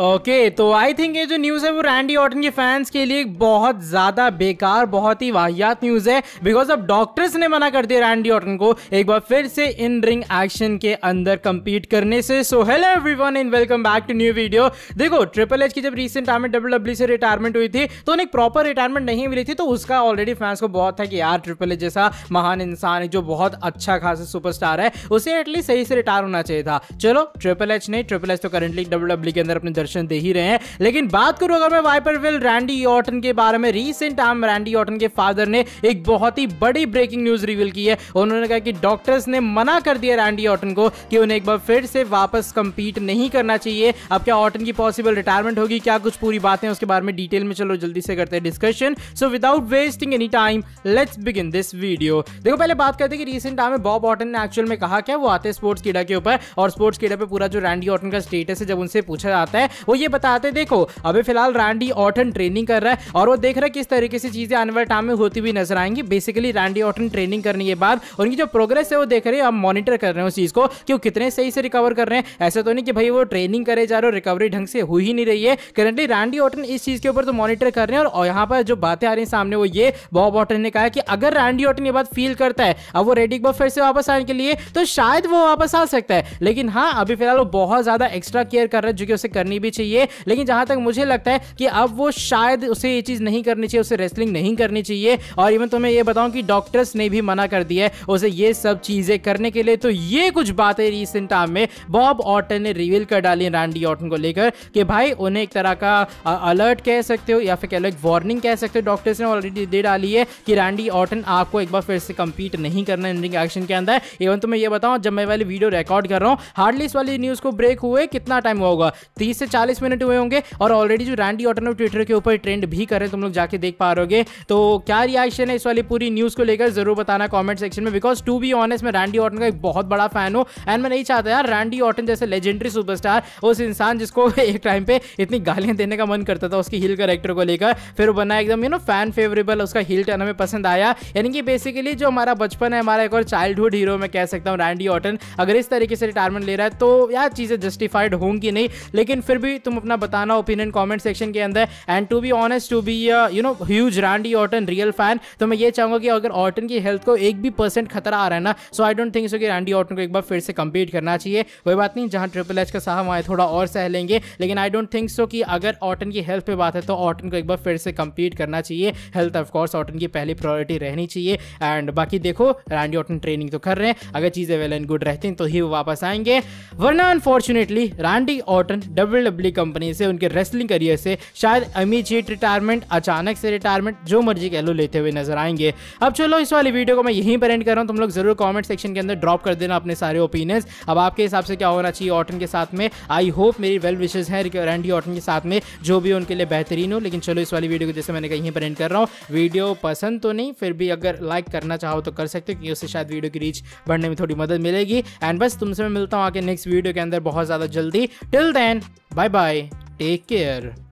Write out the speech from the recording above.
Okay okay, तो I think ये जो न्यूज़ है वो रैंडी ऑटन के फैंस के लिए बहुत ज़्यादा बेकार बहुत ही वाहियात न्यूज़ है बिकॉज अब डॉक्टर्स ने मना कर दिया रैंडी ऑटन को एक बार फिर से इन रिंग एक्शन के अंदर कम्पीट करने से so hello everyone and welcome back to new video देखो ट्रिपल एच की जब रिसेंट टाइम डब्ल्यू डब्ल्यू से रिटायरमेंट हुई थी तो उन्हें प्रॉपर रिटायरमेंट नहीं मिली थी तो उसका ऑलरेडी फैंस को बहुत था कि यार ट्रिपल एच जैसा महान इंसान जो बहुत अच्छा खासा सुपरस्टार है उसे एटलीस्ट सही से रिटायर होना चाहिए था चलो ट्रिपल एच नहीं ट्रिपल एच तो करेंटली डब्ल्यू डब्ल्यू के अंदर अपने आकर्षण दे ही रहे हैं लेकिन बात करूं अगर मैं वाइपरविल रैंडी ऑटन के बारे में रिसेंट आम रैंडी ऑटन के फादर ने एक बहुत ही बड़ी ब्रेकिंग न्यूज रिवील की है उन्होंने कहा कि डॉक्टर्स ने मना कर दिया रैंडी ऑटन को कि उन्हें एक बार फिर से वापस कंपीट नहीं करना चाहिए अब क्या ऑटन की पॉसिबल रिटायरमेंट होगी क्या कुछ पूरी बातें उसके बारे में डिटेल में चलो जल्दी से करते हैं discussion so without wasting any time let's begin this video देखो पहले बात करते हैं कि रिसेंट टाइम में बॉब ऑटन ने एक्चुअल में कहा क्या वो आते स्पोर्ट्स कीड़ा के ऊपर और स्पोर्ट्स कीड़ा पे पूरा जो रैंडी ऑटन का स्टेटस है जब उनसे पूछा जाता है वो ये बताते देखो अभी फिलहाल रैंडी ऑटन ट्रेनिंग कर रहा है और वो देख रहा है किस तरीके से चीजें आने वाले टाइम में होती हुई नजर आएंगी बेसिकली रैंडी ऑटन ट्रेनिंग करने के बाद उनकी जो प्रोग्रेस है वो देख रहे हैं हम मॉनिटर कर रहे हैं उस चीज को कि वो कितने सही से रिकवर कर रहे हैं ऐसा तो नहीं कि भाई वो ट्रेनिंग करे जा रहे हो रिकवरी ढंग से हो ही नहीं रही है करंटली रैंडी ऑटन इस चीज के ऊपर तो मॉनिटर कर रहे हैं और यहाँ पर जो बातें आ रही है सामने वो ये बॉब ऑटन ने कहा कि अगर रैंडी ऑटन ये बात फील करता है अब वो रेडिक बफ फिर से वापस आने के लिए तो शायद वो वापस आ सकता है लेकिन हाँ अभी फिलहाल वो बहुत ज्यादा एक्स्ट्रा केयर कर रहे हैं जो कि उसे करनी भी चाहिए लेकिन जहां तक मुझे लगता है कि अब वो शायद उसे ये चीज़ नहीं करनी चाहिए उसे रेसलिंग नहीं करनी चाहिए और इवन तो मैं ये बताऊं कि डॉक्टर्स ने भी मना कर दिया है उसे ये सब चीज़ें करने के लिए तो ये कुछ बातें रिसेंट टाइम में बॉब ऑटन ने रिवील कर डाली रैंडी ऑटन को लेकर कि भाई उन्हें एक तरह का अलर्ट कह सकते हो या फिर अलग वार्निंग कह सकते हो डॉक्टर्स ने ऑलरेडी दे डाली है कि रैंडी ऑटन आपको एक बार फिर से कंपीट नहीं करना है रिंग एक्शन के अंदर इवन तो मैं ये बताऊँ जब मैं वाली वीडियो रिकॉर्ड कर रहा हूँ हार्डली इस वाली न्यूज़ को ब्रेक हुए कितना टाइम हुआ होगा तीस से चालीस मिनट हुए होंगे और ऑलरेडी जो रैंडी ऑटन ऑफ ट्विटर के ऊपर ट्रेंड भी कर रहे हैं तुम लोग जाके देख पा रहे तो क्या रिएक्शन है इस वाली पूरी न्यूज़ को लेकर जरूर बताना कॉमेंट सेक्शन में बिकॉज टू बी ऑनेस्ट मैं रैंडी ऑटन का एक बहुत बड़ा फैन हूँ एंड मैं नहीं चाहता यार रैंडी ऑटन जैसे लेजेंडरी सुपरस्टार उस इंसान जिसको एक टाइम पे इतनी गालियां देने का मन करता था उसकी हिल करेक्टर को लेकर फिर वो बना एकदम यू नो फैन फेवरेबल उसका हिल टर्न हमें पसंद आया यानी कि बेसिकली जो हमारा बचपन है हमारा एक और चाइल्डहुड हीरो मैं कह सकता हूँ रैंडी ऑटन अगर इस तरीके से रिटायरमेंट ले रहा है तो यार चीज़ें जस्टिफाइड होंगी नहीं लेकिन फिर भी तुम अपना बताना ओपिनियन कमेंट सेक्शन के अंदर and to be honest to be you know huge Randy Orton real fan तो मैं ये चाहूंगा कि अगर ऑटन की हेल्थ को एक भी परसेंट खतरा आ रहा है ना सो आई डोंट थिंक सो कि रैंडी ऑटन को एक बार फिर से कंपीट करना चाहिए वही बात नहीं जहां ट्रिपल एच का साहब आए थोड़ा और सह लेंगे लेकिन आई डोंट थिंक सो कि अगर ऑटन की हेल्थ पे बात है तो ऑटन को एक बार फिर से कंपीट करना चाहिए हेल्थ ऑफकोर्स ऑटन की पहली प्रायोरिटी रहनी चाहिए एंड बाकी देखो रैंडी ऑटन ट्रेनिंग तो कर रहे हैं अगर चीज़ें वेल एंड गुड रहती तो ही वो वापस आएंगे वरना unfortunately Randy Orton W W company से उनके रेसलिंग करियर से शायद अमित जी रिटायरमेंट अचानक से रिटायरमेंट जो मर्जी कह लो लेते हुए नजर आएंगे अब चलो इस वाली वीडियो को मैं यहीं पर एंड कर रहा हूँ तुम लोग जरूर कॉमेंट सेक्शन के अंदर ड्रॉप कर देना अपने सारे ओपिनियंस अब आपके हिसाब से क्या होना चाहिए ऑटन के साथ में आई होप मेरी वेल विशेज हैं रैंडी ऑटन के साथ में जो भी उनके लिए बेहतरीन हो लेकिन चलो इस वाली वीडियो को जैसे मैंने कहीं पर एंड कर रहा हूँ वीडियो पसंद तो नहीं फिर भी अगर लाइक करना चाहो तो कर सकते हो क्योंकि उससे शायद वीडियो की रीच बढ़ने में थोड़ी मदद मिलेगी एंड बस तुमसे मैं मिलता हूँ आके नेक्स्ट वीडियो के अंदर बहुत ज़्यादा जल्दी till then bye Bye bye. Take care.